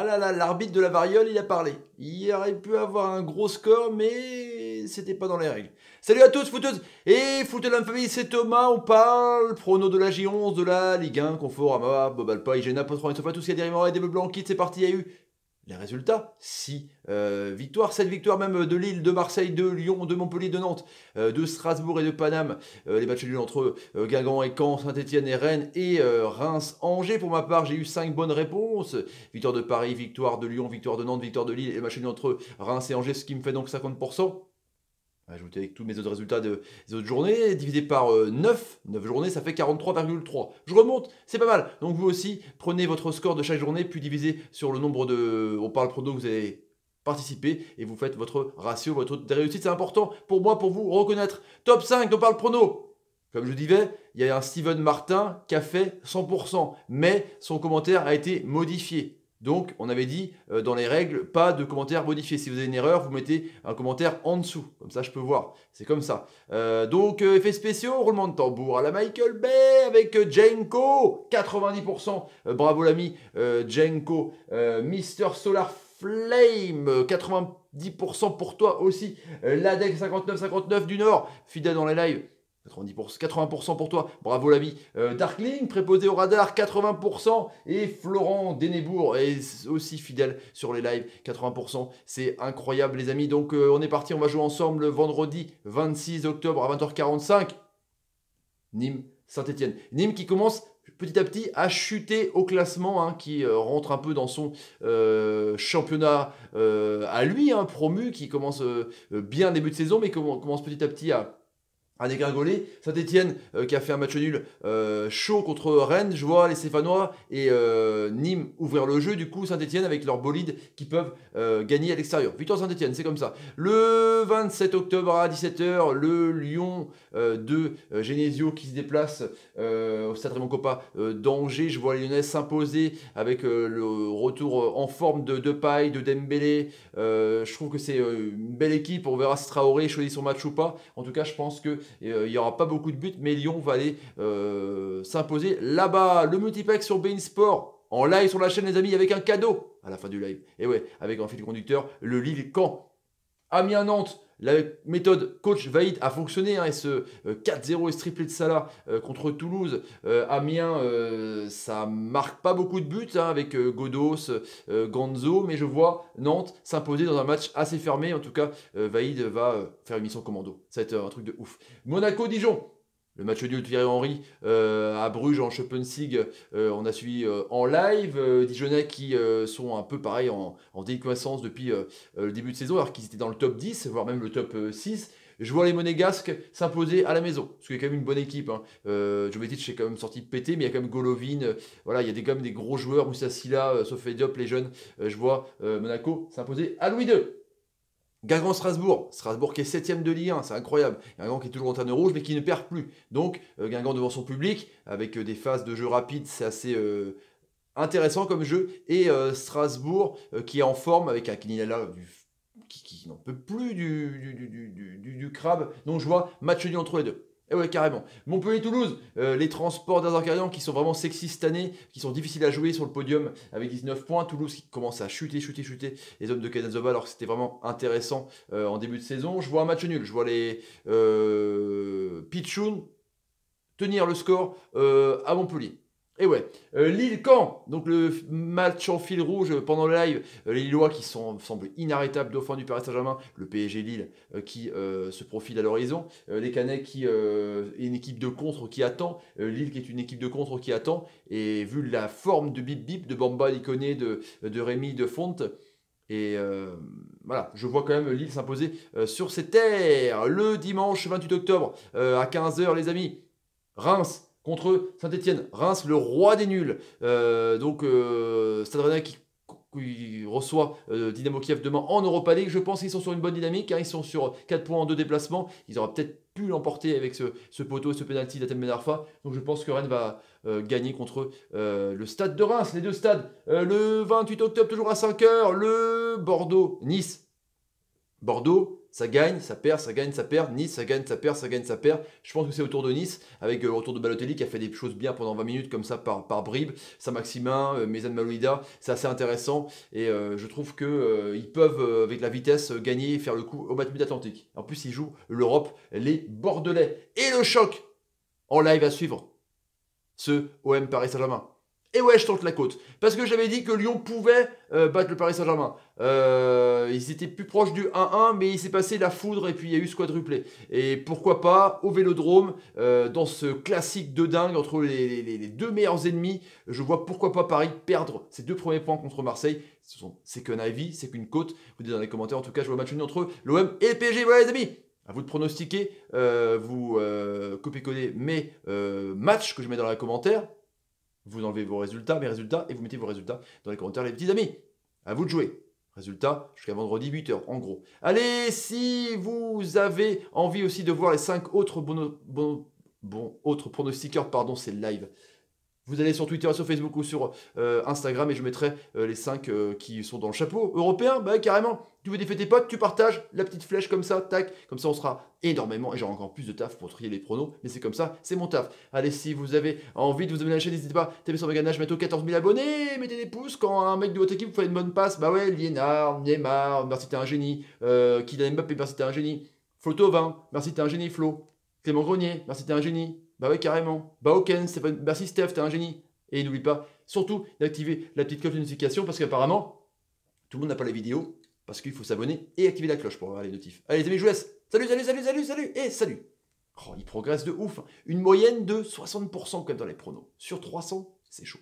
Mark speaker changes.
Speaker 1: Ah là là, l'arbitre de la variole, il a parlé. Il aurait pu avoir un gros score, mais c'était pas dans les règles. Salut à tous, footeuses et la famille, c'est Thomas. On parle prono de la J11, de la Ligue 1, Conforama, Bobalpa, Hygiena, Potron, et tout ce qu'il y a derrière moi, et des bleus blancs, c'est parti, il y a eu les résultats, si euh, victoire, cette victoire même euh, de Lille, de Marseille, de Lyon, de Montpellier, de Nantes, euh, de Strasbourg et de Paname, les matchs Lille entre Guingamp et Caen, Saint-Etienne et Rennes et Reims, Angers. Pour ma part, j'ai eu 5 bonnes réponses, victoire de Paris, victoire de Lyon, victoire de Nantes, victoire de Lille et de l'île entre Reims et Angers, ce qui me fait donc 50%. Ajouter avec tous mes autres résultats de, des autres journées, divisé par 9, euh, 9 journées, ça fait 43,3. Je remonte, c'est pas mal. Donc vous aussi, prenez votre score de chaque journée, puis divisez sur le nombre de... On parle prono, vous avez participé, et vous faites votre ratio, votre taux de réussite, c'est important pour moi, pour vous reconnaître. Top 5, on parle prono. Comme je disais, il y a un Steven Martin qui a fait 100%, mais son commentaire a été modifié. Donc, on avait dit euh, dans les règles, pas de commentaires modifiés. Si vous avez une erreur, vous mettez un commentaire en dessous. Comme ça, je peux voir. C'est comme ça. Euh, donc, euh, effets spéciaux, roulement de tambour à la Michael Bay avec euh, Jenko, 90%. bravo l'ami Jenko. Mister Solar Flame, 90% pour toi aussi. Ladex 59-59 du Nord, fidèle dans les lives. 80% pour toi, bravo la vie, euh, Darkling, préposé au radar, 80%. Et Florent Denebourg est aussi fidèle sur les lives, 80%. C'est incroyable les amis. Donc euh, on est parti, on va jouer ensemble le vendredi 26 octobre à 20h45. Nîmes, Saint-Etienne. Nîmes qui commence petit à petit à chuter au classement, hein, qui euh, rentre un peu dans son championnat à lui, hein, promu, qui commence bien début de saison, mais commence petit à petit à à dégringoler. Saint-Etienne euh, qui a fait un match nul euh, chaud contre Rennes. Je vois les Stéphanois et euh, Nîmes ouvrir le jeu. Du coup, Saint-Etienne avec leur bolide qui peuvent gagner à l'extérieur. Victoire Saint-Etienne, c'est comme ça. Le 27 octobre à 17h, le Lyon de Genesio qui se déplace au Stade Raymond Kopa d'Angers. Je vois les Lyonnais s'imposer avec le retour en forme de Depay, de Dembélé. je trouve que c'est une belle équipe. On verra si Traoré choisit son match ou pas. En tout cas, je pense que euh, il n'y aura pas beaucoup de buts, mais Lyon va aller euh, s'imposer là-bas. Le multipack sur Bein Sport en live sur la chaîne, les amis, avec un cadeau à la fin du live. Et ouais, avec un fil conducteur, le Lille-Caen. Amiens-Nantes, la méthode coach Vaïd a fonctionné, hein, et ce 4-0 euh, et ce triplé de Salah euh, contre Toulouse, euh, Amiens, ça marque pas beaucoup de buts hein, avec Godos, Gonzo, mais je vois Nantes s'imposer dans un match assez fermé. En tout cas, Vaïd va faire une mission commando. Ça va être un truc de ouf. Monaco-Dijon, le match du de Thierry euh, à Bruges en Schopensig, euh, on a suivi euh, en live. Dijonais qui sont un peu pareil en, en depuis le début de saison, alors qu'ils étaient dans le top 10, voire même le top 6. Je vois les Monégasques s'imposer à la maison, parce qu'il y a quand même une bonne équipe. Hein. Jovetic est quand même sorti pété, mais il y a quand même Golovin, voilà, il y a des, quand même des gros joueurs, Moussa Silla, Diop, les jeunes. je vois Monaco s'imposer à Louis II. Guingamp Strasbourg, Strasbourg qui est 7 de Ligue 1, c'est incroyable. Guingamp qui est toujours en terne rouge mais qui ne perd plus. Donc euh, Guingamp devant son public, avec euh, des phases de jeu rapide, c'est assez euh, intéressant comme jeu. Et Strasbourg qui est en forme avec un Kininala du qui, n'en peut plus du, du, du, du, crabe. Donc je vois match nul entre les deux et eh ouais, carrément. Montpellier-Toulouse, euh, les transports d'Azorcarian qui sont vraiment sexy cette année, qui sont difficiles à jouer sur le podium avec 19 points. Toulouse qui commence à chuter, chuter, chuter les hommes de Cadenzoba alors que c'était vraiment intéressant euh, en début de saison. Je vois un match nul. Je vois les euh, Pichoun tenir le score à Montpellier. Et eh ouais, euh, Lille-Camp, donc le match en fil rouge euh, pendant le live, euh, les Lillois qui sont, semblent inarrêtables dauphins du Paris Saint-Germain, le PSG Lille qui se profile à l'horizon, les Canets qui est une équipe de contre qui attend, Lille qui est une équipe de contre qui attend, et vu la forme de Bip Bip, de Bamba, d'Iconé, de, Rémi, de Fonte, et voilà, je vois quand même Lille s'imposer sur ses terres le dimanche 28 octobre à 15h les amis. Reims contre Saint-Etienne. Reims, le roi des nuls. Euh, donc, euh, Stade Rennais qui, reçoit euh, Dynamo Kiev demain en Europa League. Je pense qu'ils sont sur une bonne dynamique. car hein. Ils sont sur 4 points en 2 déplacements. Ils auraient peut-être pu l'emporter avec ce, poteau et ce penalty d'Athènes Benarfa. Donc je pense que Rennes va gagner contre le stade de Reims. Les deux stades, le 28 octobre, toujours à 5h, le Bordeaux-Nice. Bordeaux, ça gagne, ça perd, ça gagne, ça perd. Nice, ça gagne, ça perd, ça gagne, ça perd. Je pense que c'est autour de Nice, avec le euh, retour de Balotelli qui a fait des choses bien pendant 20 minutes comme ça par, bribes. Saint-Maximin, euh, Mezan Malouida, c'est assez intéressant. Et euh, je trouve qu'ils euh, ils peuvent, avec la vitesse, gagner et faire le coup au match atlantique. En plus, ils jouent l'Europe, les Bordelais. Et le choc en live à suivre. Ce OM Paris Saint-Germain. Et ouais, je tente la côte. Parce que j'avais dit que Lyon pouvait euh, battre le Paris Saint-Germain. Euh, ils étaient plus proches du 1-1, mais il s'est passé la foudre et puis il y a eu ce quadruplé. Et pourquoi pas au Vélodrome, euh, dans ce classique de dingue entre les, deux meilleurs ennemis, je vois pourquoi pas Paris perdre ses deux premiers points contre Marseille. C'est qu'un avis, c'est qu'une côte. Vous dites dans les commentaires, en tout cas, je vois match nul entre l'OM et le PSG. Voilà les amis, à vous de pronostiquer, vous copier-coller mes matchs que je mets dans les commentaires. Vous enlevez vos résultats, mes résultats, et vous mettez vos résultats dans les commentaires, les petits amis. À vous de jouer. Résultat, jusqu'à vendredi 8h, en gros. Allez, si vous avez envie aussi de voir les 5 autres, bon, autres pronostiqueurs, pardon, c'est live. Vous allez sur Twitter, sur Facebook ou sur euh, Instagram et je mettrai euh, les 5 euh, qui sont dans le chapeau européen. Bah carrément, tu veux défaire tes potes, tu partages la petite flèche comme ça, tac, comme ça on sera énormément et j'aurai encore plus de taf pour trier les pronos, mais c'est comme ça, c'est mon taf. Allez, si vous avez envie de vous abonner à la chaîne, n'hésitez pas, tapez sur Meganage, aux 14 000 abonnés, mettez des pouces quand un mec de votre équipe vous fait une bonne passe. Bah ouais, Lienard, Neymar, merci t'es un génie, Kylian Mbappé, merci t'es un génie, Flo 20, merci t'es un génie, Flo. Clément Grenier, merci, t'es un génie. Bah ouais, carrément. Bah ok, merci bah Steph, t'es un génie. Et n'oublie pas, surtout, d'activer la petite cloche de notification parce qu'apparemment, tout le monde n'a pas la vidéo parce qu'il faut s'abonner et activer la cloche pour avoir les notifs. Allez, les amis, je vous laisse. Salut, salut, salut, salut, salut et salut. Oh, il progresse de ouf. Hein. Une moyenne de 60% comme dans les pronos. Sur 300, c'est chaud.